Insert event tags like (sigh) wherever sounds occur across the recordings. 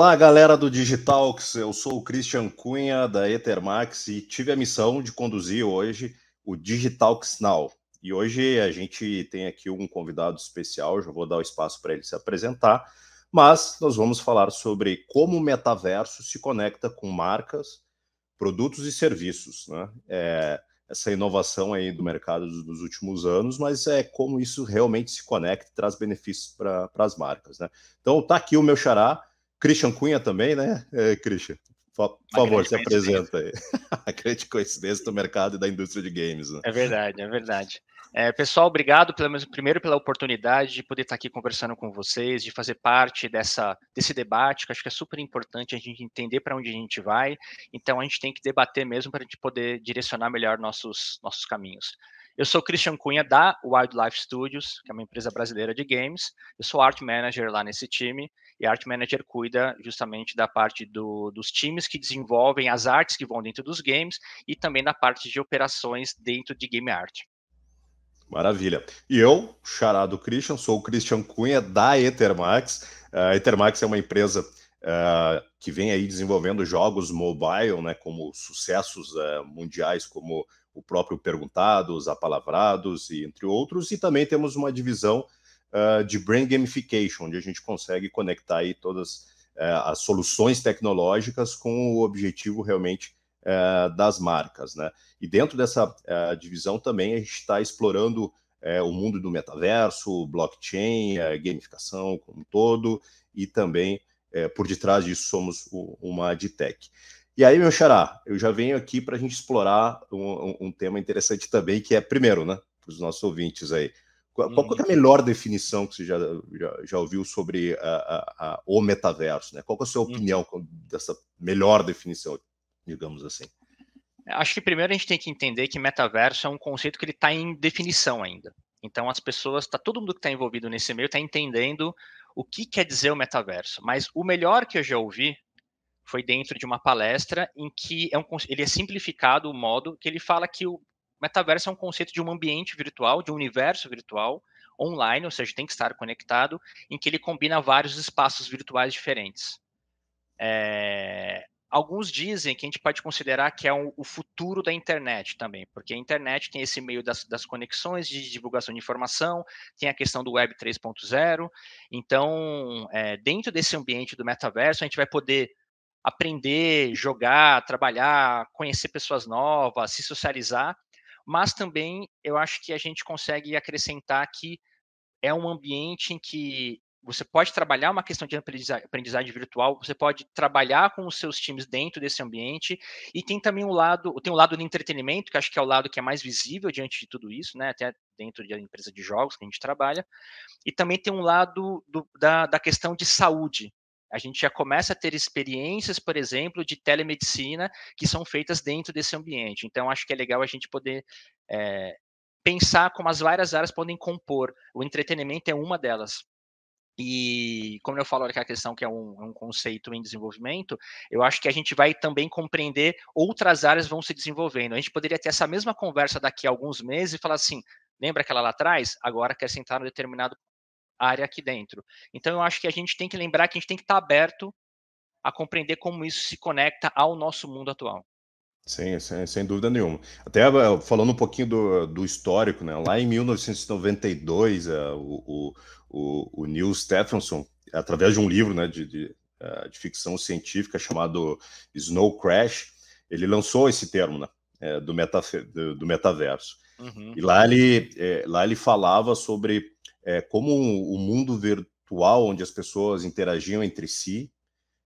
Olá, galera do Digitalx. Eu sou o Christian Cunha da Ethermax e tive a missão de conduzir hoje o Digitalx Now. E hoje a gente tem aqui um convidado especial, já vou dar o espaço para ele se apresentar, mas nós vamos falar sobre como o metaverso se conecta com marcas, produtos e serviços, né? É, essa inovação aí do mercado dos últimos anos, mas é como isso realmente se conecta e traz benefícios para as marcas, né? Então está aqui o meu xará, Christian Cunha também, né, é, Christian? Por favor, se apresenta aí. (laughs) A grande coincidência do mercado e da indústria de games. Né? É verdade, é verdade. É, pessoal, obrigado pelo primeiro pela oportunidade de poder estar aqui conversando com vocês, de fazer parte dessa, desse debate, que acho que é super importante a gente entender para onde a gente vai. Então, a gente tem que debater mesmo para a gente poder direcionar melhor nossos, nossos caminhos. Eu sou Christian Cunha da Wildlife Studios, que é uma empresa brasileira de games. Eu sou art manager lá nesse time e a art manager cuida justamente da parte do, dos times que desenvolvem as artes que vão dentro dos games e também da parte de operações dentro de game art. Maravilha. E eu, charado Christian, sou o Christian Cunha da Ethermax. A eh, Ethermax é uma empresa uh, que vem aí desenvolvendo jogos mobile, né, como sucessos uh, mundiais como o próprio Perguntados, Apalavrados e entre outros, e também temos uma divisão uh, de Brain Gamification, onde a gente consegue conectar aí todas uh, as soluções tecnológicas com o objetivo realmente uh, das marcas, né? E dentro dessa divisão também a gente está explorando eh, o mundo do metaverso, blockchain, eh, gamificação como um todo, e também eh, por detrás disso somos uma adtech. E aí, meu xará, eu já venho aqui para a gente explorar um, um, um, tema interessante também, que é, primeiro, né, para os nossos ouvintes aí, qual, qual é a uhum. melhor definição que você já, já, já ouviu sobre a, a, a, o metaverso? Né? Qual é a sua uhum. opinião dessa melhor definição, digamos assim? Acho que primeiro a gente tem que entender que metaverso é um conceito que ele está em definição ainda. Então as pessoas, tá todo mundo que está envolvido nesse meio está entendendo o que quer dizer o metaverso. Mas o melhor que eu já ouvi foi dentro de uma palestra em que é um, ele é simplificado o modo que ele fala que o metaverso é um conceito de um ambiente virtual, de um universo virtual, online, ou seja, tem que estar conectado, em que ele combina vários espaços virtuais diferentes. É, alguns dizem que a gente pode considerar que é um, o futuro da internet também, porque a internet tem esse meio das, das conexões de divulgação de informação, tem a questão do Web 3.0, então, é, dentro desse ambiente do metaverso, a gente vai poder aprender, jogar, trabalhar, conhecer pessoas novas, se socializar, mas também eu acho que a gente consegue acrescentar que é um ambiente em que você pode trabalhar uma questão de aprendizagem virtual, você pode trabalhar com os seus times dentro desse ambiente, e tem também um lado, tem o um lado do entretenimento, que acho que é o lado que é mais visível diante de tudo isso, né? Até dentro da empresa de jogos que a gente trabalha, e também tem um lado do, da, da questão de saúde, a gente já começa a ter experiências, por exemplo, de telemedicina que são feitas dentro desse ambiente. Então, acho que é legal a gente poder é, pensar como as várias áreas podem compor. O entretenimento é uma delas. E como eu falo a questão que é um, é um, conceito em desenvolvimento, eu acho que a gente vai também compreender outras áreas vão se desenvolvendo. A gente poderia ter essa mesma conversa daqui a alguns meses e falar assim: lembra aquela lá atrás? Agora quer sentar no determinado área aqui dentro. Então eu acho que a gente tem que lembrar que a gente tem que estar tá aberto a compreender como isso se conecta ao nosso mundo atual. Sim, sem, sem dúvida nenhuma. Até eh, falando um pouquinho do, do histórico, né? lá em 1992, uh, eh, o, o, o Neil Stephenson, através de um livro né, de, de, uh, de ficção científica chamado Snow Crash, ele lançou esse termo né, do, meta, do, do metaverso. Uhum. E lá ele, lá ele falava sobre é, como o mundo virtual, onde as pessoas interagiam entre si,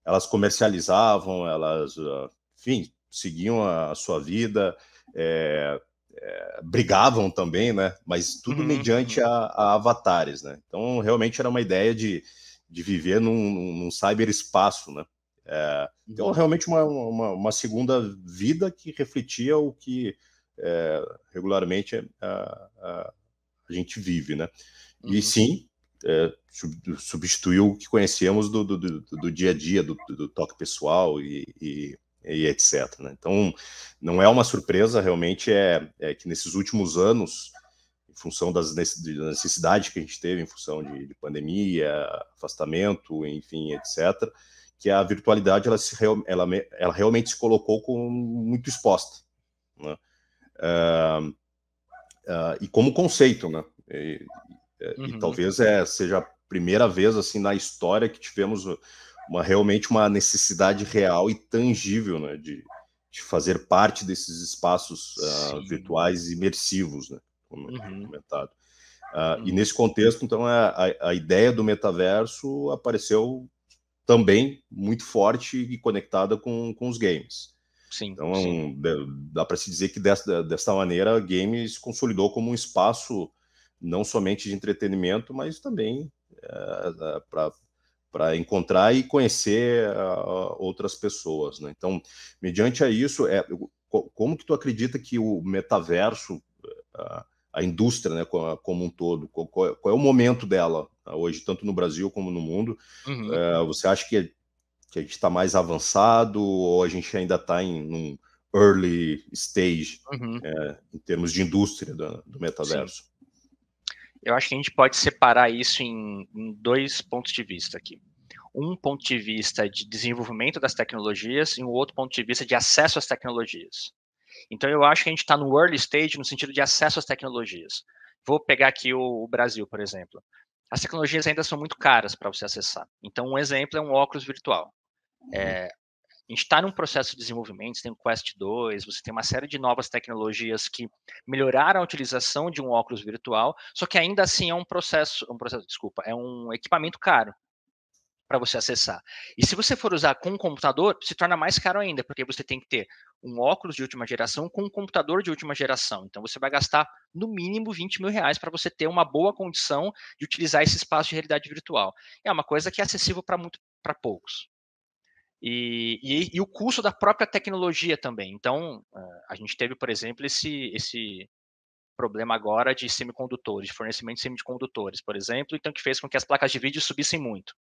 elas comercializavam, elas, ah, enfim, seguiam a, sua vida, é, é, brigavam também, né? Mas tudo uhum. mediante uhum. a, a, avatares, né? Então, realmente era uma ideia de, de viver num, num cyberespaço, né? É, então, uhum. realmente uma, uma, uma, segunda vida que refletia o que é, regularmente a, a, a gente vive, né? Uhum. E sim, é, substituiu o que conhecíamos do, do, do, do, dia a dia, do, toque pessoal e, e, e etc. Né? Então, não é uma surpresa, realmente é, é, que nesses últimos anos, em função das necessidade que a gente teve, em função de, de pandemia, afastamento, enfim, etc., que a virtualidade ela, se, ela, ela realmente se colocou como muito exposta. Né? Uh, uh, e como conceito, né? E, Uhum. E talvez é, seja a primeira vez assim na história que tivemos uma, realmente uma necessidade real e tangível né, de, de fazer parte desses espaços uh, virtuais imersivos, né, como é uhum. comentado. Uh, uhum. E nesse contexto, então, é, a, a ideia do metaverso apareceu também muito forte e conectada com, com os games. Sim, então, é sim. dá para se dizer que desta, desta maneira, games se consolidou como um espaço não somente de entretenimento, mas também é, eh, eh, para para encontrar e conhecer ah, outras pessoas, né? Então, mediante a isso, é, como que tu acredita que o metaverso, ah, a indústria, né, como um todo, qual, é, qual é o momento dela ah, hoje, tanto no Brasil como no mundo? Uhum. Eh, você acha que, que a gente está mais avançado ou a gente ainda está em um early stage uhum. em termos de indústria do, do metaverso? Sim. Eu acho que a gente pode separar isso em, em dois pontos de vista aqui. Um ponto de vista de desenvolvimento das tecnologias e um outro ponto de vista de acesso às tecnologias. Então, eu acho que a gente está no early stage no sentido de acesso às tecnologias. Vou pegar aqui o, o Brasil, por exemplo. As tecnologias ainda são muito caras para você acessar. Então, um exemplo é um óculos virtual. Uhum. É, a gente está num processo de desenvolvimento, você tem o Quest 2, você tem uma série de novas tecnologias que melhoraram a utilização de um óculos virtual, só que ainda assim é um processo, um processo, desculpa, é um equipamento caro para você acessar. E se você for usar com um computador, se torna mais caro ainda, porque você tem que ter um óculos de última geração com um computador de última geração. Então você vai gastar no mínimo 20 mil reais para você ter uma boa condição de utilizar esse espaço de realidade virtual. É uma coisa que é acessível para muito para poucos. E, e, e, o custo da própria tecnologia também. Então, eh, a gente teve, por exemplo, esse, esse problema agora de semicondutores, de fornecimento de semicondutores, por exemplo, então que fez com que as placas de vídeo subissem muito.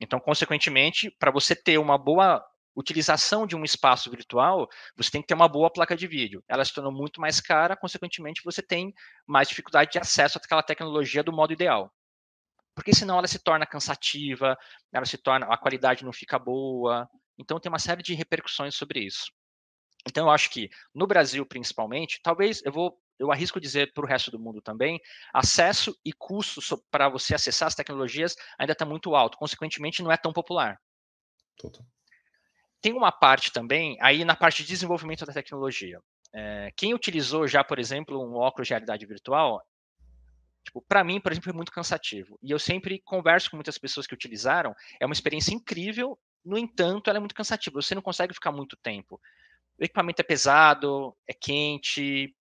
Então, consequentemente, para você ter uma boa utilização de um espaço virtual, você tem que ter uma boa placa de vídeo. Ela se tornou muito mais cara, consequentemente, você tem mais dificuldade de acesso àquela tecnologia do modo ideal porque senão ela se torna cansativa, ela se torna, a qualidade não fica boa. Então tem uma série de repercussões sobre isso. Então eu acho que no Brasil principalmente, talvez eu vou eu arrisco dizer para o resto do mundo também, acesso e custo para você acessar as tecnologias ainda está muito alto, consequentemente não é tão popular. Tudo. Tem uma parte também, aí na parte de desenvolvimento da tecnologia. É, quem utilizou já, por exemplo, um óculos de realidade virtual Tipo, para mim, por exemplo, foi muito cansativo. E eu sempre converso com muitas pessoas que utilizaram, é uma experiência incrível, no entanto, ela é muito cansativa. Você não consegue ficar muito tempo. O equipamento é pesado, é quente,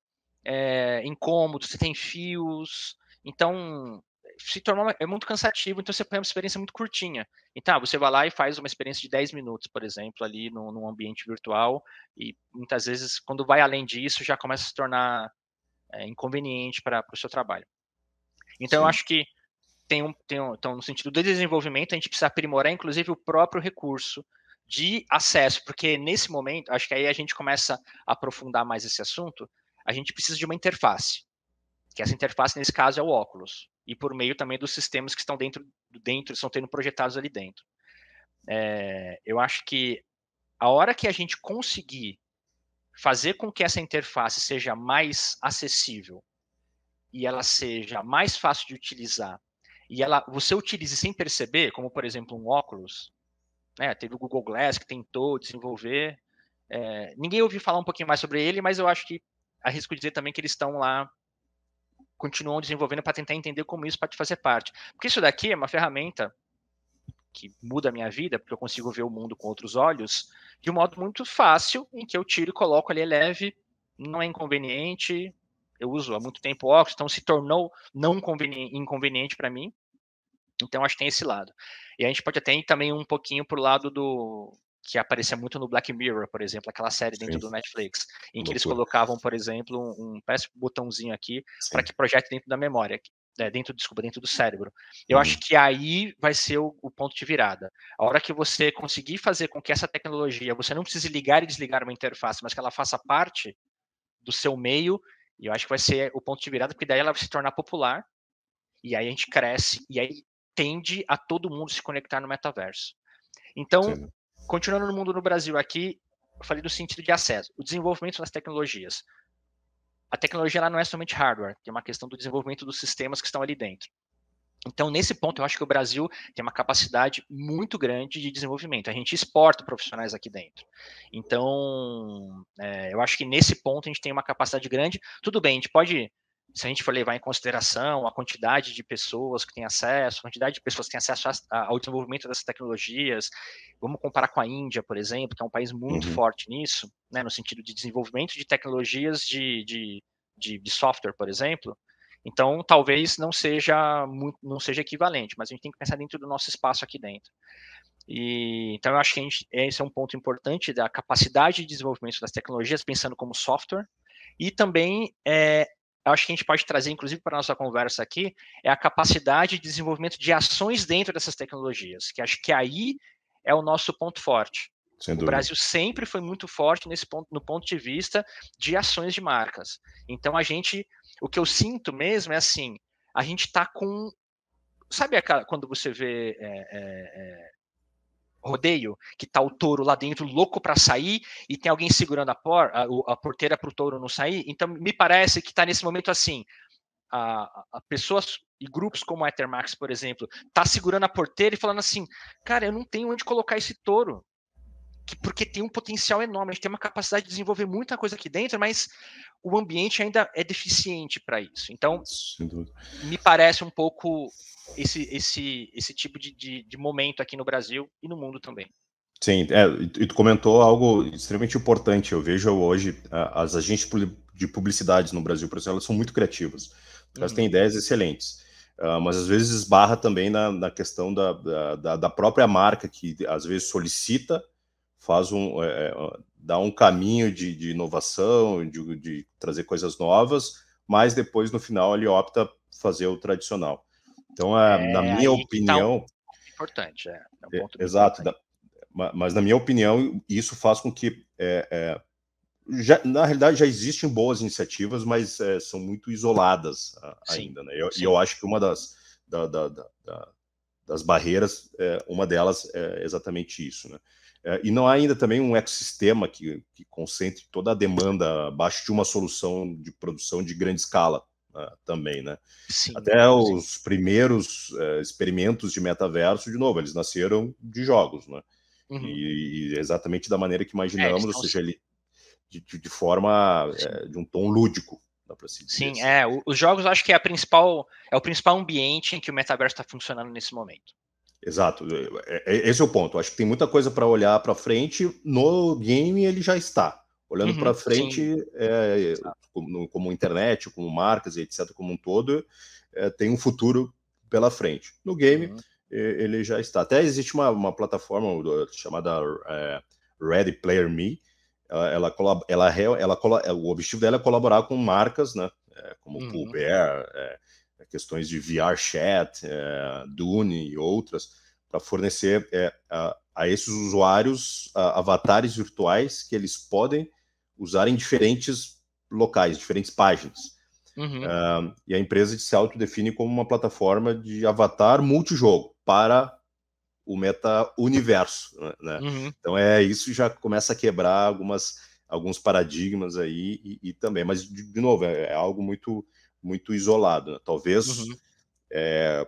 é incômodo, você tem fios. Então, se tornou uma, é muito cansativo, então você põe uma experiência muito curtinha. Então, ah, você vai lá e faz uma experiência de 10 minutos, por exemplo, ali no, num ambiente virtual, e muitas vezes, quando vai além disso, já começa a se tornar é, inconveniente para o seu trabalho. Então, Sim. eu acho que tem um, tem um, então, no sentido do desenvolvimento, a gente precisa aprimorar, inclusive, o próprio recurso de acesso, porque nesse momento, acho que aí a gente começa a aprofundar mais esse assunto, a gente precisa de uma interface, que essa interface, nesse caso, é o óculos, e por meio também dos sistemas que estão dentro, dentro estão sendo projetados ali dentro. É, eu acho que a hora que a gente conseguir fazer com que essa interface seja mais acessível e ela seja mais fácil de utilizar e ela você utilize sem perceber, como por exemplo um óculos, né? Teve o Google Glass que tentou desenvolver. É, ninguém ouviu falar um pouquinho mais sobre ele, mas eu acho que arrisco dizer também que eles estão lá continuam desenvolvendo para tentar entender como isso pode fazer parte. Porque isso daqui é uma ferramenta que muda a minha vida, porque eu consigo ver o mundo com outros olhos, de um modo muito fácil, em que eu tiro e coloco ali, é leve, não é inconveniente, eu uso há muito tempo óculos, então se tornou não inconveniente para mim. Então acho que tem esse lado. E a gente pode até ir também um pouquinho pro lado do que aparecia muito no Black Mirror, por exemplo, aquela série dentro Sim. do Netflix, em Loucura. que eles colocavam, por exemplo, um, um botãozinho aqui para que projete dentro da memória, é, dentro, desculpa, dentro do cérebro. Eu acho uhum. que aí vai ser o, o, ponto de virada. A hora que você conseguir fazer com que essa tecnologia, você não precise ligar e desligar uma interface, mas que ela faça parte do seu meio e eu acho que vai ser o ponto de virada, porque daí ela vai se tornar popular, e aí a gente cresce, e aí tende a todo mundo se conectar no metaverso. Então, Sim. continuando no mundo no Brasil aqui, eu falei do sentido de acesso, o desenvolvimento das tecnologias. A tecnologia não é somente hardware, tem uma questão do desenvolvimento dos sistemas que estão ali dentro. Então, nesse ponto, eu acho que o Brasil tem uma capacidade muito grande de desenvolvimento. A gente exporta profissionais aqui dentro. Então, é, eu acho que nesse ponto a gente tem uma capacidade grande. Tudo bem, a gente pode, se a gente for levar em consideração a quantidade de pessoas que têm acesso, a quantidade de pessoas que têm acesso a, a, ao desenvolvimento dessas tecnologias, vamos comparar com a Índia, por exemplo, que é um país muito uhum. forte nisso, né, no sentido de desenvolvimento de tecnologias de, de, de, de software, por exemplo então, talvez não seja muito, não seja equivalente, mas a gente tem que pensar dentro do nosso espaço aqui dentro. E, então, eu acho que a gente, esse é um ponto importante da capacidade de desenvolvimento das tecnologias, pensando como software, e também é, acho que a gente pode trazer, inclusive, para a nossa conversa aqui, é a capacidade de desenvolvimento de ações dentro dessas tecnologias, que acho que aí é o nosso ponto forte. O Brasil sempre foi muito forte nesse ponto, no ponto de vista de ações de marcas. Então a gente o que eu sinto mesmo é assim, a gente está com. Sabe aquela quando você vê é, é, rodeio, que tá o touro lá dentro, louco para sair, e tem alguém segurando a, por, a, a porteira para o touro não sair? Então, me parece que está nesse momento assim. A, a, pessoas e grupos como a Ethermax, por exemplo, tá segurando a porteira e falando assim, cara, eu não tenho onde colocar esse touro que porque tem um potencial enorme, a gente tem uma capacidade de desenvolver muita coisa aqui dentro, mas o ambiente ainda é deficiente para isso. Então, me parece um pouco esse, esse, esse tipo de, de, de momento aqui no Brasil e no mundo também. Sim, é, e tu comentou algo extremamente importante. Eu vejo hoje as agentes de publicidade no Brasil, por exemplo, elas são muito criativas. Elas uhum. têm ideias excelentes. Ah, mas às vezes esbarra também na, na questão da, da, da, própria marca que às vezes solicita faz um é, é dá um caminho de, de inovação, de, de, trazer coisas novas, mas depois no final ele opta fazer o tradicional. Então, é, é na minha opinião, tá um... importante, é, é um exato. Importante. Da, mas na minha opinião, isso faz com que já, na realidade já existem boas iniciativas, mas são muito isoladas ainda. Né? Sim, né? E eu, eu, acho que uma das da, da, das barreiras, uma delas é exatamente isso, né? É, e não há ainda também um ecossistema que, que, concentre toda a demanda abaixo de uma solução de produção de grande escala né, também, né? Sim, Até sim. os primeiros é, experimentos de metaverso, de novo, eles nasceram de jogos, né? Uhum. E, e, exatamente da maneira que imaginamos, é, ou seja, de, de, forma, é, de um tom lúdico, Sim, assim. é. Os jogos acho que é a principal, é o principal ambiente em que o metaverso está funcionando nesse momento. Exato, é, é, é, esse é o ponto. Acho que tem muita coisa para olhar para frente. No game ele já está. Olhando uhum, para frente, é, como, como, internet, como marcas e etc., como um todo, é, tem um futuro pela frente. No game, uhum. ele já está. Até existe uma, uma plataforma chamada é, Ready Player Me. Ela, ela, ela, ela, o objetivo dela é colaborar com marcas, né? como uhum. Pull é, questões de VRChat, é, Dune e outras, para fornecer é, a, a, esses usuários a, avatares virtuais que eles podem usar em diferentes locais, diferentes páginas. Uhum. Uh, e a empresa se autodefine como uma plataforma de avatar multijogo para o meta-universo. Né? né? Uhum. Então é isso já começa a quebrar algumas, alguns paradigmas aí e, e também. Mas, de, de novo, é, é algo muito muito isolado. Né? Talvez uhum. é,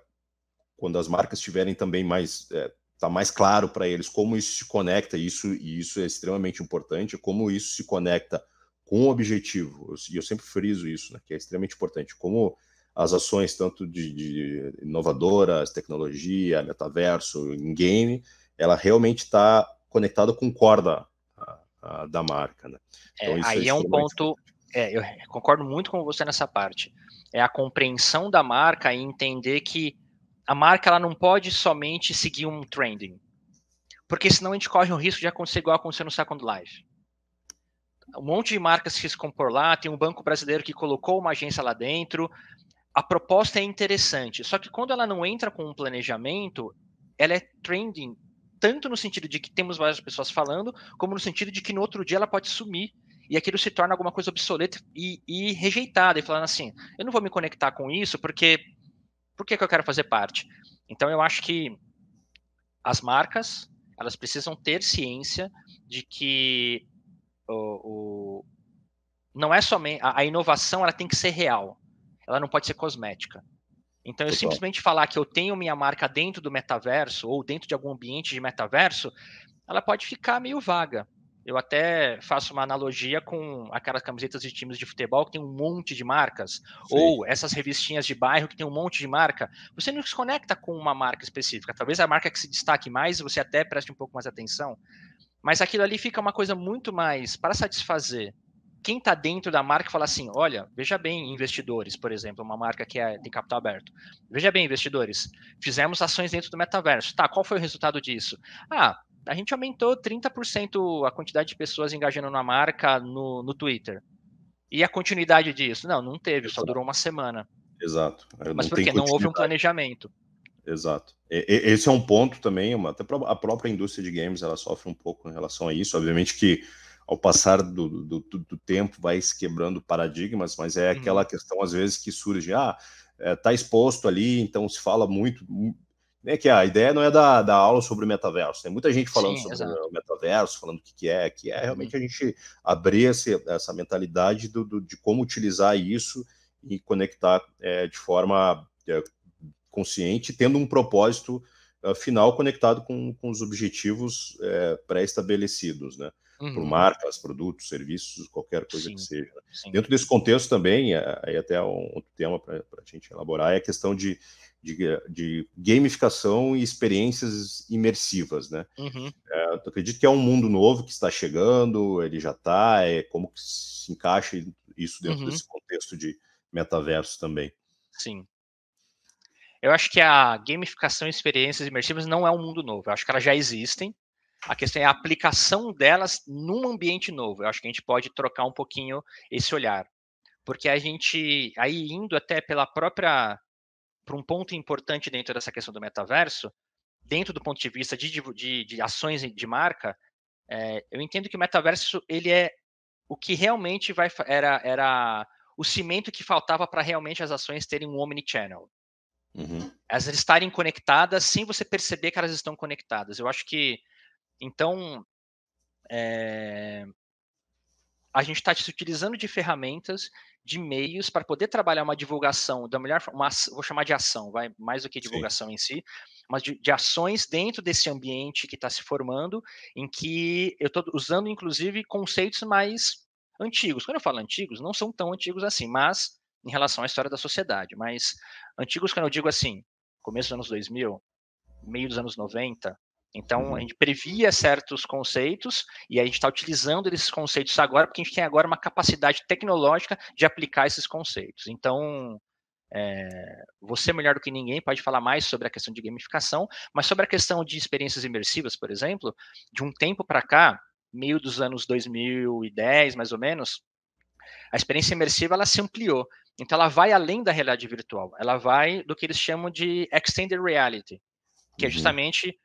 quando as marcas tiverem também mais é, tá mais claro para eles como isso se conecta isso e isso é extremamente importante como isso se conecta com o objetivo e eu, sempre friso isso né, que é extremamente importante como as ações tanto de, de inovadoras tecnologia metaverso em game ela realmente está conectada com corda a, a, da marca né? É, então, é, aí é, é um ponto é, eu concordo muito com você nessa parte é a compreensão da marca e entender que a marca ela não pode somente seguir um trending, porque senão a gente corre o risco de acontecer igual aconteceu no Second Life. Um monte de marcas se compor lá, tem um banco brasileiro que colocou uma agência lá dentro. A proposta é interessante, só que quando ela não entra com um planejamento, ela é trending tanto no sentido de que temos várias pessoas falando, como no sentido de que no outro dia ela pode sumir e aquilo se torna alguma coisa obsoleta e, e rejeitada, e falando assim, eu não vou me conectar com isso porque por que, eu quero fazer parte? Então eu acho que as marcas elas precisam ter ciência de que o, o não é somente a, a, inovação ela tem que ser real, ela não pode ser cosmética. Então eu simplesmente falar que eu tenho minha marca dentro do metaverso ou dentro de algum ambiente de metaverso, ela pode ficar meio vaga. Eu até faço uma analogia com aquelas camisetas de times de futebol que tem um monte de marcas, Sim. ou essas revistinhas de bairro que tem um monte de marca. Você não se conecta com uma marca específica. Talvez a marca que se destaque mais, você até preste um pouco mais atenção. Mas aquilo ali fica uma coisa muito mais para satisfazer quem está dentro da marca fala assim: olha, veja bem, investidores, por exemplo, uma marca que é, tem capital aberto. Veja bem, investidores, fizemos ações dentro do metaverso. Tá, qual foi o resultado disso? Ah, a gente aumentou 30% a quantidade de pessoas engajando na marca no, no Twitter. E a continuidade disso? Não, não teve, Exato. só durou uma semana. Exato. Mas porque não houve um planejamento. Exato. E, esse é um ponto também, uma, até a própria indústria de games ela sofre um pouco em relação a isso. Obviamente que ao passar do, do, do tempo vai se quebrando paradigmas, mas é aquela uhum. questão às vezes que surge, ah, está é, exposto ali, então se fala muito, né, que a ideia não é da, da aula sobre o metaverso. Tem muita gente falando Sim, sobre exato. o metaverso, falando o que, que é, que é uhum. realmente uhum. a gente abrir esse, essa mentalidade do, do, de como utilizar isso e conectar é, de forma é, consciente, tendo um propósito é, final conectado com, com os objetivos é, pré-estabelecidos, né? Uhum. Por marcas, produtos, serviços, qualquer coisa Sim. que seja. Né? Sim. Dentro desse contexto também, é, aí até um outro tema para a gente elaborar, é a questão de de, de gamificação e experiências imersivas, né? Uhum. É, acredito que é um mundo novo que está chegando, ele já está, é como que se encaixa isso dentro uhum. desse contexto de metaverso também. Sim. Eu acho que a gamificação e experiências imersivas não é um mundo novo. Eu acho que elas já existem. A questão é a aplicação delas num ambiente novo. Eu acho que a gente pode trocar um pouquinho esse olhar. Porque a gente, aí indo até pela própria para um ponto importante dentro dessa questão do metaverso, dentro do ponto de vista de, de, de ações de marca, é, eu entendo que o metaverso ele é o que realmente vai era, era o cimento que faltava para realmente as ações terem um omnichannel. Uhum. Elas estarem conectadas sem você perceber que elas estão conectadas. Eu acho que, então, é, a gente está se utilizando de ferramentas, de meios para poder trabalhar uma divulgação da melhor forma, vou chamar de ação, vai mais do que divulgação Sim. em si, mas de, de, ações dentro desse ambiente que está se formando, em que eu estou usando inclusive conceitos mais antigos. Quando eu falo antigos, não são tão antigos assim, mas em relação à história da sociedade, mas antigos quando eu digo assim, começo dos anos 2000, meio dos anos 90, então, a uhum. gente previa certos conceitos e a gente está utilizando esses conceitos agora, porque a gente tem agora uma capacidade tecnológica de aplicar esses conceitos. Então, eh, é, você melhor do que ninguém pode falar mais sobre a questão de gamificação, mas sobre a questão de experiências imersivas, por exemplo, de um tempo para cá, meio dos anos 2010, mais ou menos, a experiência imersiva ela se ampliou. Então, ela vai além da realidade virtual, ela vai do que eles chamam de extended reality, que é uhum. justamente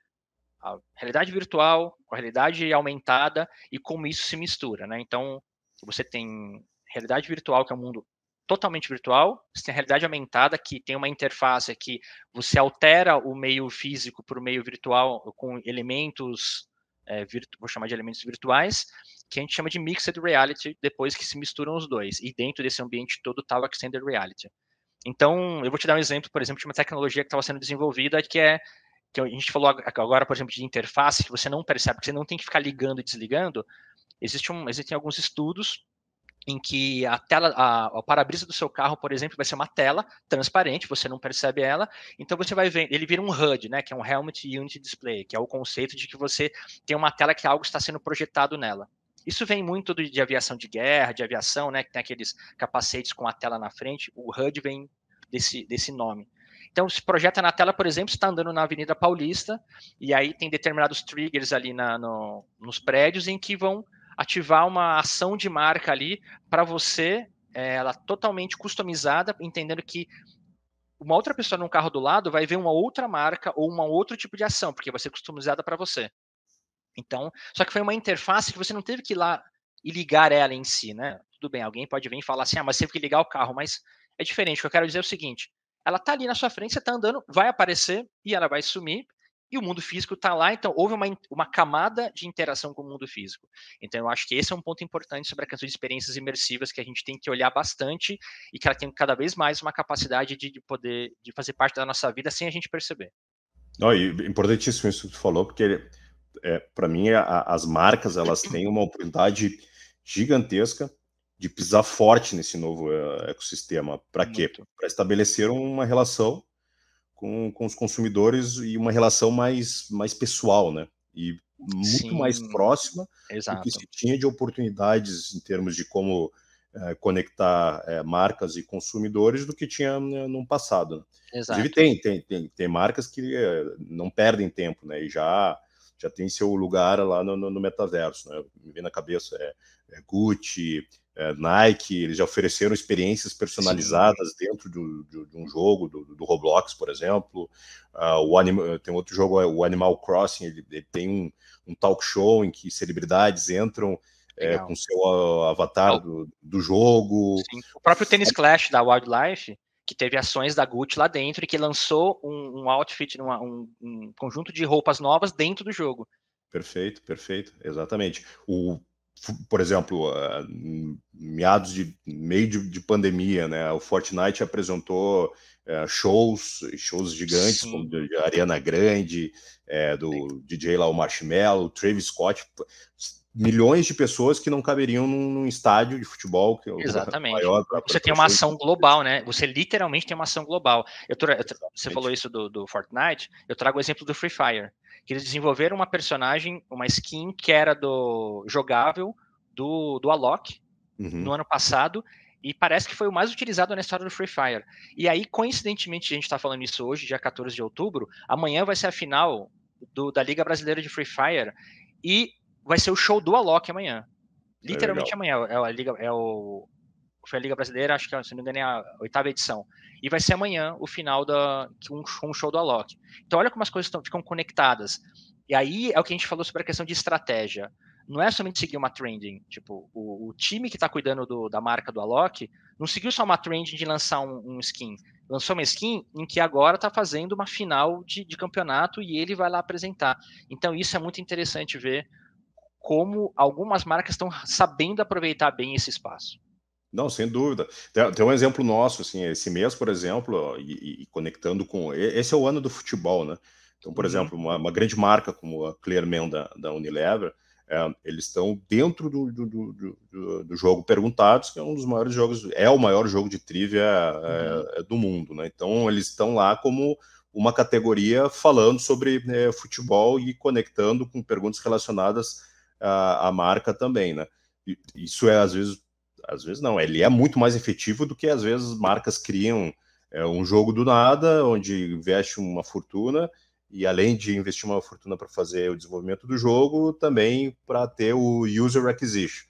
a realidade virtual com a realidade aumentada e como isso se mistura, né? Então, você tem realidade virtual, que é um mundo totalmente virtual, você tem a realidade aumentada, que tem uma interface que você altera o meio físico para o meio virtual com elementos, é, vou chamar de elementos virtuais, que a gente chama de mixed reality, depois que se misturam os dois, e dentro desse ambiente todo está o extended reality. Então, eu vou te dar um exemplo, por exemplo, de uma tecnologia que estava sendo desenvolvida, que é que a gente falou agora, por exemplo, de interface, que você não percebe, que você não tem que ficar ligando e desligando, existe um, existem alguns estudos em que a tela, a, a para-brisa do seu carro, por exemplo, vai ser uma tela transparente, você não percebe ela, então você vai ver, ele vira um HUD, né, que é um Helmet Unit Display, que é o conceito de que você tem uma tela que algo está sendo projetado nela. Isso vem muito de aviação de guerra, de aviação, né, que tem aqueles capacetes com a tela na frente, o HUD vem desse, desse nome. Então, se projeta na tela, por exemplo, está andando na Avenida Paulista, e aí tem determinados triggers ali na, no, nos prédios em que vão ativar uma ação de marca ali para você, é, ela totalmente customizada, entendendo que uma outra pessoa num carro do lado vai ver uma outra marca ou um outro tipo de ação, porque vai ser customizada para você. Então, só que foi uma interface que você não teve que ir lá e ligar ela em si, né? Tudo bem, alguém pode vir e falar assim, ah, mas teve que ligar o carro, mas é diferente. O que eu quero dizer é o seguinte: ela tá ali na sua frente, você tá andando, vai aparecer e ela vai sumir. E o mundo físico está lá, então houve uma, uma camada de interação com o mundo físico. Então eu acho que esse é um ponto importante sobre a questão de experiências imersivas que a gente tem que olhar bastante e que ela tem cada vez mais uma capacidade de, de poder de fazer parte da nossa vida sem a gente perceber. Não, e importantíssimo isso que tu falou, porque é, eh, para mim a, as marcas elas têm uma oportunidade gigantesca de pisar forte nesse novo eh, ecossistema. Para quê? Para estabelecer uma relação com, com os consumidores e uma relação mais, mais pessoal, né? E muito Sim, mais próxima exato. do que se tinha de oportunidades em termos de como é, conectar é, marcas e consumidores do que tinha né, no passado. Né? Exato. Inclusive tem, tem, tem, tem marcas que é, não perdem tempo, né? E já já tem seu lugar lá no, no, no metaverso, né? Me vem na cabeça é, é Gucci, é, Nike, eles já ofereceram experiências personalizadas Sim. dentro do, de, de, um jogo, do, do Roblox, por exemplo. Uh, o tem outro jogo, é o Animal Crossing, ele, ele tem um, um, talk show em que celebridades entram é, com seu avatar então do, do, jogo. Sim. O próprio Tennis Clash da Wildlife, que teve ações da Gucci lá dentro e que lançou um, um outfit, uma, um, um conjunto de roupas novas dentro do jogo. Perfeito, perfeito, exatamente. O por exemplo, ah, meados de meio de, de, pandemia, né? O Fortnite apresentou eh, shows, shows gigantes, Sim. como de Ariana Grande, é, do Sim. DJ lá, o Marshmallow, Travis Scott, milhões de pessoas que não caberiam num, num estádio de futebol. Que é Exatamente. Maior pra, pra você tem uma ação global, né? Você literalmente tem uma ação global. Eu, eu tra... Você falou isso do, do Fortnite, eu trago o exemplo do Free Fire que eles desenvolveram uma personagem, uma skin que era do jogável do, do Alok uhum. no ano passado. E parece que foi o mais utilizado na história do Free Fire. E aí, coincidentemente, a gente está falando isso hoje, dia 14 de outubro. Amanhã vai ser a final do, da Liga Brasileira de Free Fire. E vai ser o show do Alok amanhã. É Literalmente é amanhã. É, a Liga, é o, foi a Liga Brasileira, acho que se não me engano é a oitava edição. E vai ser amanhã o final da um, um show do Alok. Então olha como as coisas tão, ficam conectadas. E aí é o que a gente falou sobre a questão de estratégia. Não é somente seguir uma trending. Tipo, o, o time que está cuidando do, da marca do Alok não seguiu só uma trending de lançar um, um skin. Lançou uma skin em que agora está fazendo uma final de, de campeonato e ele vai lá apresentar. Então isso é muito interessante ver como algumas marcas estão sabendo aproveitar bem esse espaço. Não, sem dúvida. Tem, tem, um exemplo nosso, assim, esse mês, por exemplo, e, e, conectando com. Esse é o ano do futebol, né? Então, por uhum. exemplo, uma, uma, grande marca como a Clearman da, da Unilever, é, eles estão dentro do do, do, do, do, jogo Perguntados, que é um dos maiores jogos, é o maior jogo de trivia é, uhum. é do mundo, né? Então, eles estão lá como uma categoria falando sobre né, futebol e conectando com perguntas relacionadas à, marca também, né? isso é, às vezes, às vezes não, ele é muito mais efetivo do que às vezes marcas criam é, um jogo do nada, onde investe uma fortuna e além de investir uma fortuna para fazer o desenvolvimento do jogo, também para ter o user acquisition.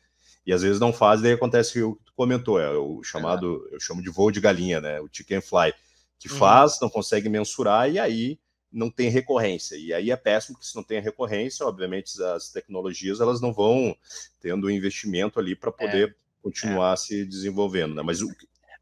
E às vezes não faz, daí acontece o que tu comentou, é o chamado, é. eu chamo de voo de galinha, né? O chicken fly, que uhum. faz, não consegue mensurar e aí não tem recorrência. E aí é péssimo porque se não tem recorrência, obviamente as tecnologias elas não vão tendo investimento ali para é. poder é continuar é. se desenvolvendo, né? Mas,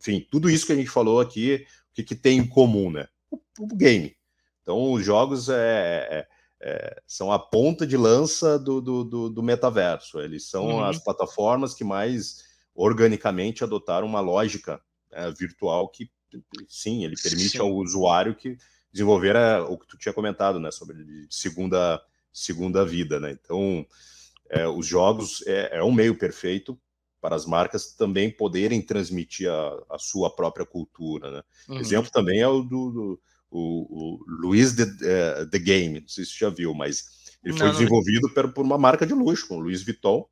enfim, tudo isso que a gente falou aqui, o que, que tem em comum, né? O, o game. Então, os jogos é, é, é são a ponta de lança do, do, do, do metaverso. Eles são uhum. as plataformas que mais organicamente adotaram uma lógica né, virtual que, sim, ele permite sim. ao usuário que desenvolver a, eh, o que tu tinha comentado, né, sobre segunda segunda vida, né? Então, é, os jogos é, é um meio perfeito para as marcas também poderem transmitir a, a sua própria cultura. Né? Uhum. Exemplo também é o do, do o, o Luiz the, é, the, Game, não sei se você já viu, mas ele não, foi não desenvolvido per, por uma marca de luxo, o Luiz Vuitton,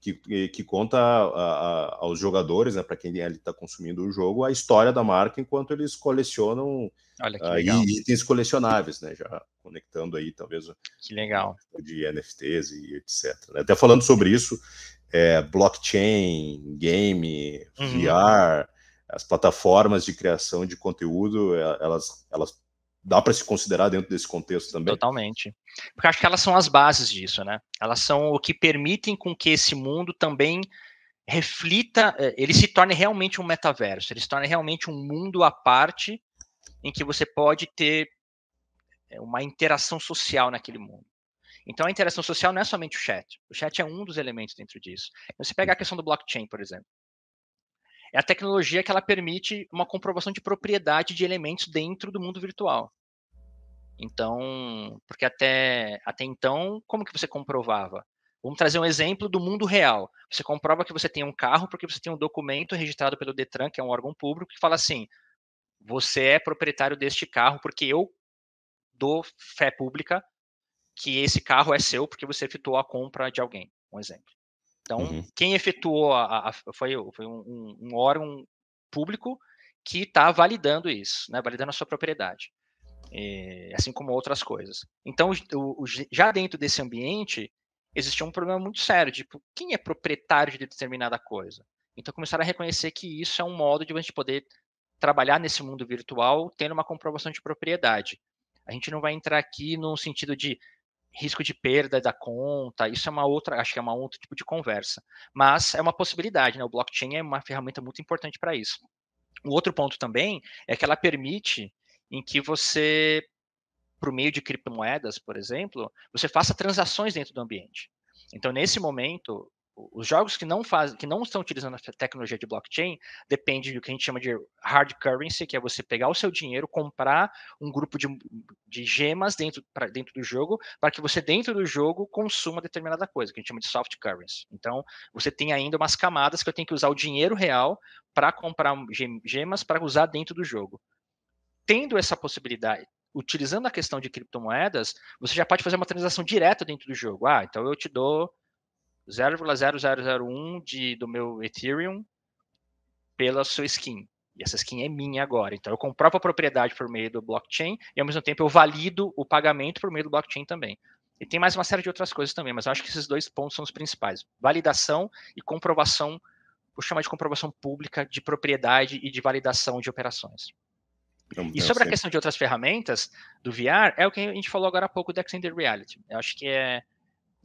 que, que conta a, a, aos jogadores, né, para quem ele está consumindo o jogo, a história da marca enquanto eles colecionam uh, itens colecionáveis, né, já conectando aí talvez que legal de NFTs e etc. Né? Até falando sobre isso, é, blockchain, game, uhum. VR, as plataformas de criação de conteúdo, é, elas, elas dá para se considerar dentro desse contexto também? Totalmente. Porque acho que elas são as bases disso, né? Elas são o que permitem com que esse mundo também reflita, é, ele se torne realmente um metaverso, ele se torne realmente um mundo à parte em que você pode ter é, uma interação social naquele mundo. Então, a interação social não é somente o chat. O chat é um dos elementos dentro disso. Você então, pegar a uhum. questão do blockchain, por exemplo. É a tecnologia que ela permite uma comprovação de propriedade de elementos dentro do mundo virtual. Então, porque até, até então, como que você comprovava? Vamos trazer um exemplo do mundo real. Você comprova que você tem um carro porque você tem um documento registrado pelo Detran, que é um órgão público, que fala assim: você é proprietário deste carro porque eu dou fé pública que esse carro é seu porque você efetuou a compra de alguém, um exemplo. Então, uhum. quem efetuou a, a, foi, foi um, um, órgão público que está validando isso, né, validando a sua propriedade, e, eh, assim como outras coisas. Então, o, o, já dentro desse ambiente, existia um problema muito sério, tipo, quem é proprietário de determinada coisa? Então, começaram a reconhecer que isso é um modo de a gente poder trabalhar nesse mundo virtual tendo uma comprovação de propriedade. A gente não vai entrar aqui no sentido de risco de perda da conta, isso é uma outra, acho que é um outro tipo de conversa. Mas é uma possibilidade, né? O blockchain é uma ferramenta muito importante para isso. O outro ponto também é que ela permite em que você, por meio de criptomoedas, por exemplo, você faça transações dentro do ambiente. Então, nesse momento, os jogos que não fazem, que não estão utilizando a tecnologia de blockchain, depende do que a gente chama de hard currency, que é você pegar o seu dinheiro, comprar um grupo de, de gemas dentro, pra, dentro do jogo, para que você dentro do jogo consuma determinada coisa, que a gente chama de soft currency. Então, você tem ainda umas camadas que eu tenho que usar o dinheiro real para comprar gemas para usar dentro do jogo. Tendo essa possibilidade, utilizando a questão de criptomoedas, você já pode fazer uma transação direta dentro do jogo. Ah, então eu te dou 0,0001 de, do meu Ethereum pela sua skin. E essa skin é minha agora. Então eu compro a propriedade por meio do blockchain e ao mesmo tempo eu valido o pagamento por meio do blockchain também. E tem mais uma série de outras coisas também, mas eu acho que esses dois pontos são os principais: validação e comprovação, vou chamar de comprovação pública de propriedade e de validação de operações. Não, e sobre a questão de outras ferramentas do VR, é o que a gente falou agora há pouco do Extended Reality. Eu acho que é,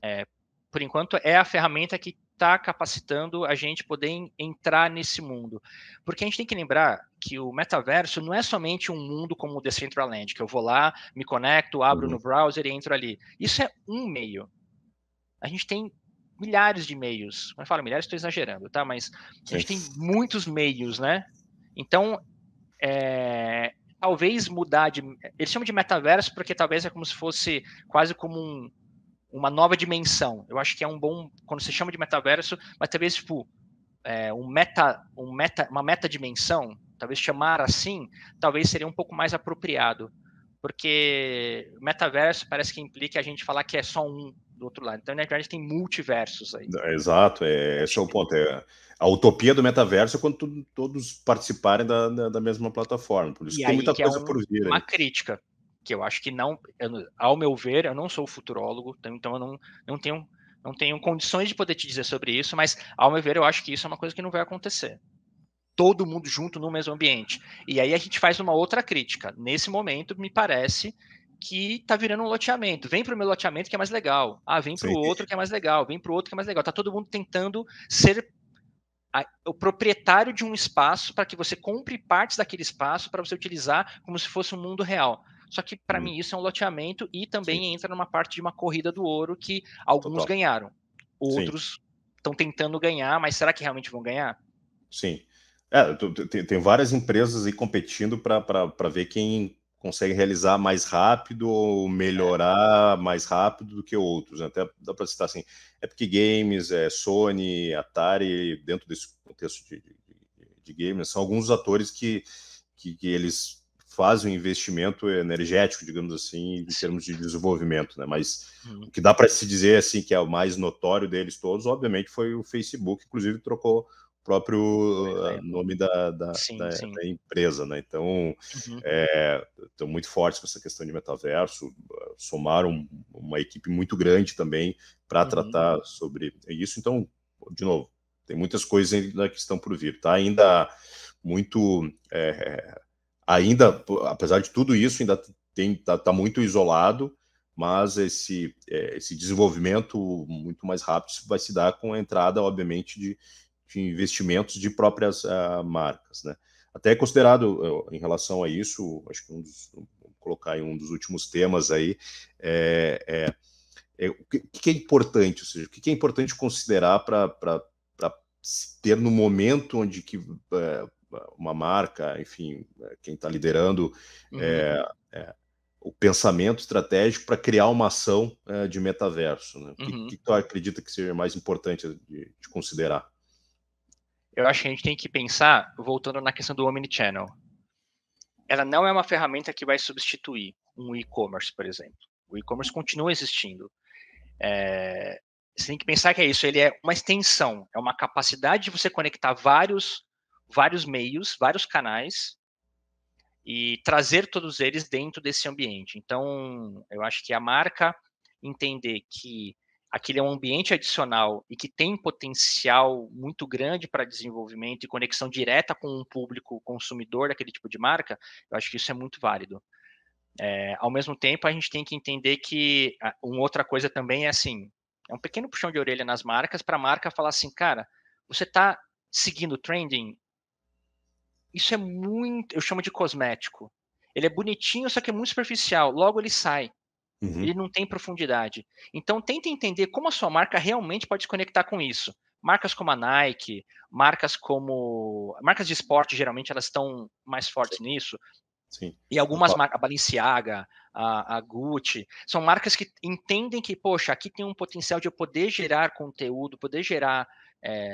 é por enquanto, é a ferramenta que está capacitando a gente poder entrar nesse mundo. Porque a gente tem que lembrar que o metaverso não é somente um mundo como o Decentraland, que eu vou lá, me conecto, abro no uhum. browser e entro ali. Isso é um meio. A gente tem milhares de meios. Quando eu falo milhares, estou exagerando, tá? Mas a gente tem muitos meios, né? Então, é, talvez mudar de. Eles chamam de metaverso porque talvez é como se fosse quase como um, uma nova dimensão. Eu acho que é um bom, quando se chama de metaverso, mas talvez tipo é, um meta, um meta, uma metadimensão, talvez chamar assim, talvez seria um pouco mais apropriado, porque metaverso parece que implica a gente falar que é só um do outro lado. Então, na verdade, tem multiversos aí. É, exato, é, esse é o ponto. É a utopia do metaverso é quando tu, todos participarem da, da, da, mesma plataforma. Por isso e tem muita é coisa é um, por vir. Uma aí. crítica, que eu acho que não, eu, ao meu ver, eu não sou futurólogo, então, então eu não, não tenho não tenho condições de poder te dizer sobre isso, mas ao meu ver, eu acho que isso é uma coisa que não vai acontecer. Todo mundo junto no mesmo ambiente. E aí a gente faz uma outra crítica. Nesse momento, me parece que tá virando um loteamento. Vem para o meu loteamento que é mais legal. Ah, vem para o outro que é mais legal. Vem para o outro que é mais legal. Tá todo mundo tentando ser a, o proprietário de um espaço para que você compre partes daquele espaço para você utilizar como se fosse um mundo real. Só que para hum. mim isso é um loteamento e também Sim. entra numa parte de uma corrida do ouro que alguns Total. ganharam, outros estão tentando ganhar, mas será que realmente vão ganhar? Sim. É, tem, tem várias empresas aí competindo para ver quem consegue realizar mais rápido ou é. melhorar mais rápido do que outros. Né? Até dá para citar assim, Epic Games, é, Sony, Atari, dentro desse contexto de, de, de games, são alguns atores que, que, que eles faz um investimento energético, digamos assim, em termos de desenvolvimento, né? Mas uhum. o que dá para se dizer assim que é o mais notório deles todos, obviamente, foi o Facebook, inclusive trocou o próprio ah, nome da, da, sim, da, sim. da empresa, né? Então, estão uhum. é, muito fortes com essa questão de metaverso, somaram uma equipe muito grande também para uhum. tratar sobre isso. Então, de novo, tem muitas coisas ainda que estão por vir, tá? Ainda muito é, ainda, apesar de tudo isso, ainda está tá muito isolado, mas esse, é, esse desenvolvimento muito mais rápido vai se dar com a entrada, obviamente, de, de investimentos de próprias uh, marcas, né? Até é considerado é, em relação a isso, acho que um dos, vou colocar em um dos últimos temas aí, é, é, é o que, que, é importante, ou seja, o que, que é importante considerar para ter no momento onde que é, uma marca, enfim, é, quem está liderando é, uhum. é, é, o pensamento estratégico para criar uma ação é, de metaverso. Né? O uhum. que, que, tu acredita que seja mais importante de, de, considerar? Eu acho que a gente tem que pensar, voltando na questão do Omnichannel. Ela não é uma ferramenta que vai substituir um e-commerce, por exemplo. O e-commerce continua existindo. É, você tem que pensar que é isso, ele é uma extensão, é uma capacidade de você conectar vários vários meios, vários canais e trazer todos eles dentro desse ambiente. Então, eu acho que a marca entender que aquele é um ambiente adicional e que tem potencial muito grande para desenvolvimento e conexão direta com um público consumidor daquele tipo de marca, eu acho que isso é muito válido. É, ao mesmo tempo, a gente tem que entender que ah, uma outra coisa também é assim, é um pequeno puxão de orelha nas marcas para a marca falar assim, cara, você está seguindo o trending isso é muito. Eu chamo de cosmético. Ele é bonitinho, só que é muito superficial. Logo ele sai. Uhum. Ele não tem profundidade. Então tenta entender como a sua marca realmente pode se conectar com isso. Marcas como a Nike, marcas como. Marcas de esporte, geralmente, elas estão mais fortes Sim. nisso. Sim. E algumas marcas, a Balenciaga, a, a, Gucci, são marcas que entendem que, poxa, aqui tem um potencial de eu poder gerar conteúdo, poder gerar é,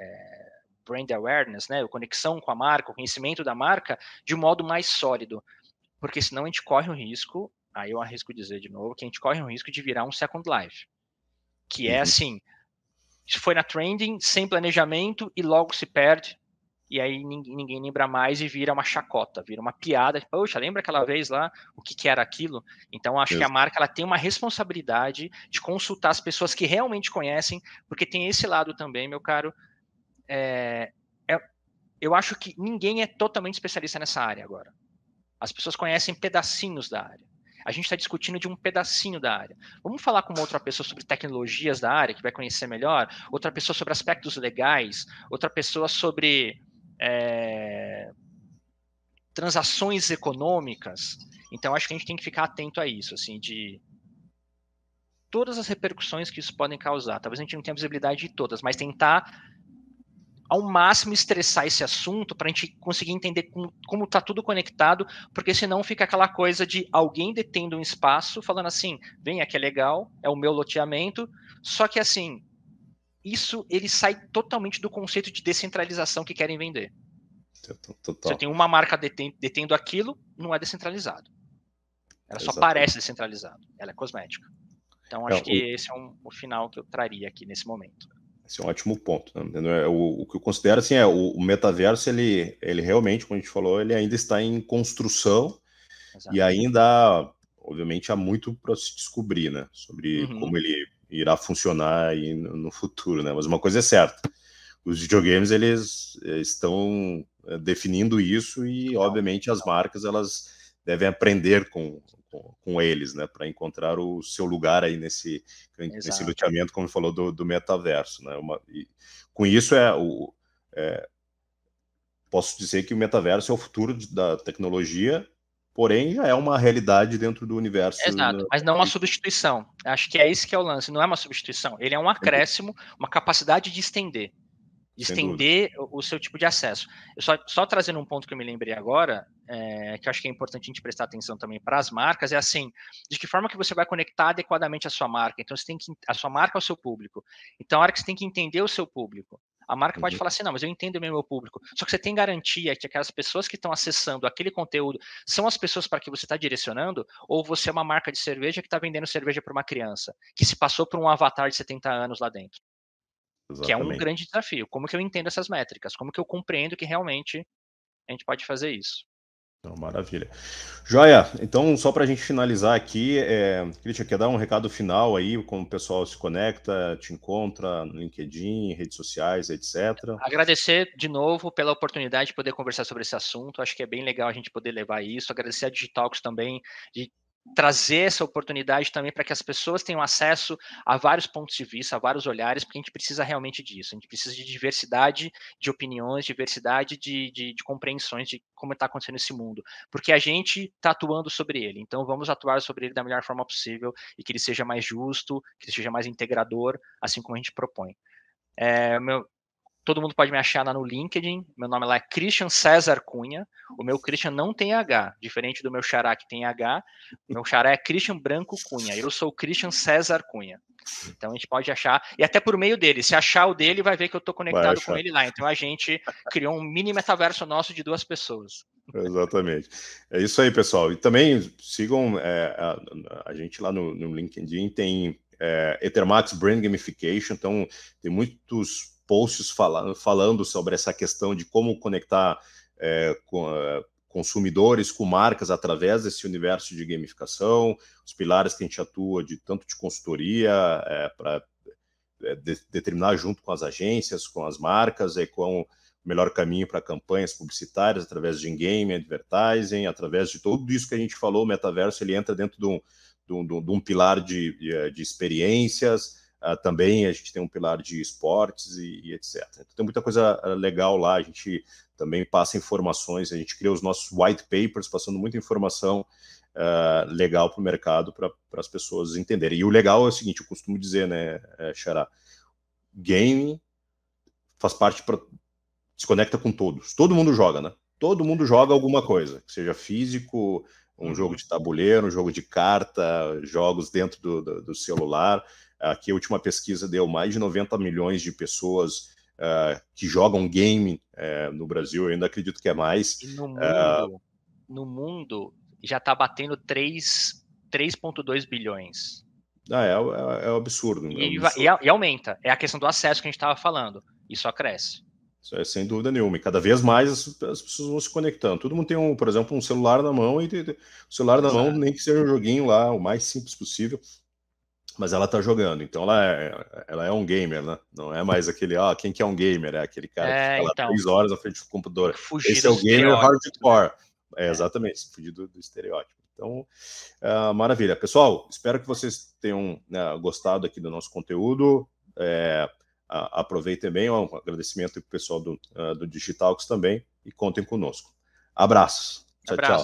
é, brand awareness, né, a conexão com a marca, o conhecimento da marca, de um modo mais sólido. Porque senão a gente corre o um risco, aí eu arrisco dizer de novo, que a gente corre o um risco de virar um Second Life. Que é uhum. é assim, foi na trending, sem planejamento, e logo se perde, e aí ninguém, ninguém lembra mais e vira uma chacota, vira uma piada. Tipo, Poxa, lembra aquela vez lá o que, que era aquilo? Então acho que a marca ela tem uma responsabilidade de consultar as pessoas que realmente conhecem, porque tem esse lado também, meu caro, é, é, eu acho que ninguém é totalmente especialista nessa área agora. As pessoas conhecem pedacinhos da área. A gente está discutindo de um pedacinho da área. Vamos falar com outra pessoa sobre tecnologias da área, que vai conhecer melhor, outra pessoa sobre aspectos legais, outra pessoa sobre é, transações econômicas. Então, acho que a gente tem que ficar atento a isso, assim, de todas as repercussões que isso podem causar. Talvez a gente não tenha visibilidade de todas, mas tentar ao máximo estressar esse assunto para a gente conseguir entender como está tudo conectado, porque senão fica aquela coisa de alguém detendo um espaço falando assim, vem aqui é legal, é o meu loteamento, só que assim, isso ele sai totalmente do conceito de descentralização que querem vender. Então, total. Você tem uma marca detendo, aquilo, não é descentralizado. Ela só Exatamente. parece descentralizado, ela é cosmética. Então acho é, que o... esse é um, o final que eu traria aqui nesse momento. Esse é um ótimo ponto. Né? É o, o, que eu considero assim é o, o, metaverso, ele, ele realmente, como a gente falou, ele ainda está em construção Exato. e ainda, obviamente, há muito para se descobrir, né? Sobre uhum. como ele irá funcionar e no futuro, né? Mas uma coisa é certa, os videogames eles eh, estão eh, definindo isso e, obviamente, as marcas elas devem aprender com, com, eles, né, para encontrar o seu lugar aí nesse, Exato. nesse luteamento, como falou, do, do metaverso. Né, uma, com isso, é o, é, posso dizer que o metaverso é o futuro da tecnologia, porém já é uma realidade dentro do universo. Exato, mas não uma substituição. Acho que é isso que é o lance, não é uma substituição. Ele é um acréscimo, uma capacidade de estender estender o, seu tipo de acesso. Eu só, só trazendo um ponto que eu me lembrei agora, é, que eu acho que é importante a gente prestar atenção também para as marcas, é assim, de que forma que você vai conectar adequadamente a sua marca. Então, você tem que, a sua marca ao seu público. Então, a hora que você tem que entender o seu público. A marca pode uhum. falar assim, não, mas eu entendo o meu público. Só que você tem garantia que aquelas pessoas que estão acessando aquele conteúdo são as pessoas para que você está direcionando? Ou você é uma marca de cerveja que está vendendo cerveja para uma criança, que se passou por um avatar de 70 anos lá dentro? Exatamente. Que é um grande desafio. Como que eu entendo essas métricas? Como que eu compreendo que realmente a gente pode fazer isso? Então, maravilha. Joia, então só para a gente finalizar aqui, é, quer dar um recado final aí, como o pessoal se conecta, te encontra no LinkedIn, redes sociais, etc. Agradecer de novo pela oportunidade de poder conversar sobre esse assunto, acho que é bem legal a gente poder levar isso, agradecer a Digitalx também de trazer essa oportunidade também para que as pessoas tenham acesso a vários pontos de vista, a vários olhares, porque a gente precisa realmente disso. A gente precisa de diversidade de opiniões, diversidade de, de, de compreensões de como está acontecendo esse mundo, porque a gente está atuando sobre ele. Então, vamos atuar sobre ele da melhor forma possível e que ele seja mais justo, que ele seja mais integrador, assim como a gente propõe. É, meu, Todo mundo pode me achar lá no LinkedIn. Meu nome lá é Christian César Cunha. O meu Christian não tem H, diferente do meu xará que tem H. Meu xará é Christian Branco Cunha. Eu sou o Christian César Cunha. Então a gente pode achar, e até por meio dele. Se achar o dele, vai ver que eu estou conectado com ele lá. Então a gente criou um mini metaverso nosso de duas pessoas. Exatamente. É isso aí, pessoal. E também sigam é, a, a, gente lá no, no LinkedIn, tem é, Ethermax Brand Gamification, então tem muitos posts falando falando sobre essa questão de como conectar é, com, é, consumidores com marcas através desse universo de gamificação, os pilares que a gente atua de tanto de consultoria é, para é, de, determinar junto com as agências, com as marcas, é, com o melhor caminho para campanhas publicitárias através de in-game, advertising, através de tudo isso que a gente falou, o metaverso ele entra dentro de um, de um, de um pilar de, de experiências, Uh, também a gente tem um pilar de esportes e, e, etc. Então tem muita coisa ah, legal lá, a gente também passa informações, a gente cria os nossos white papers, passando muita informação uh, legal para o mercado, para as pessoas entenderem. E o legal é o seguinte, eu costumo dizer, né, eh, Xará, game faz parte se conecta com todos. Todo mundo joga, né? Todo mundo joga alguma coisa, seja físico, um uhum. jogo de tabuleiro, um jogo de carta, jogos dentro do, do, do celular. Aqui a última pesquisa deu mais de 90 milhões de pessoas uh, que jogam game uh, no Brasil, eu ainda acredito que é mais. E no ah, mundo, uh, no mundo já está batendo 3,2 bilhões. Ah, é, é, é um absurdo. Né? E, é um absurdo. E, e, aumenta. É a questão do acesso que a gente estava falando. E só cresce. Isso é, sem dúvida nenhuma. E cada vez mais as, as, pessoas vão se conectando. Todo mundo tem, um, por exemplo, um celular na mão e o celular na mão, nem que seja um joguinho lá, o mais simples possível mas ela tá jogando, então ela é, ela é um gamer, né? Não é mais aquele, ó, ah, quem que é um gamer? É aquele cara é, que fica então, três horas na frente do computador. Esse é o gamer hardcore. Né? É, é, exatamente, fugir do, do estereótipo. Então, uh, maravilha. Pessoal, espero que vocês tenham né, gostado aqui do nosso conteúdo. É, aproveitem bem, um agradecimento para o pessoal do, uh, do Digitalx também e contem conosco. Abraços. Tchau, Abraço. tchau.